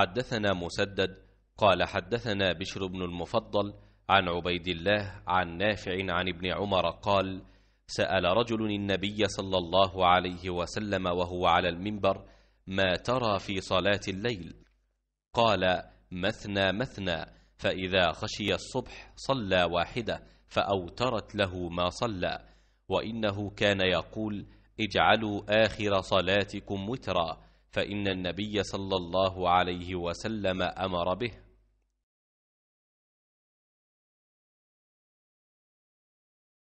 حدثنا مسدد قال حدثنا بشر بن المفضل عن عبيد الله عن نافع عن ابن عمر قال سأل رجل النبي صلى الله عليه وسلم وهو على المنبر ما ترى في صلاة الليل قال مثنى مثنى فإذا خشي الصبح صلى واحدة فأوترت له ما صلى وإنه كان يقول اجعلوا آخر صلاتكم وترا فان النبي صلى الله عليه وسلم امر به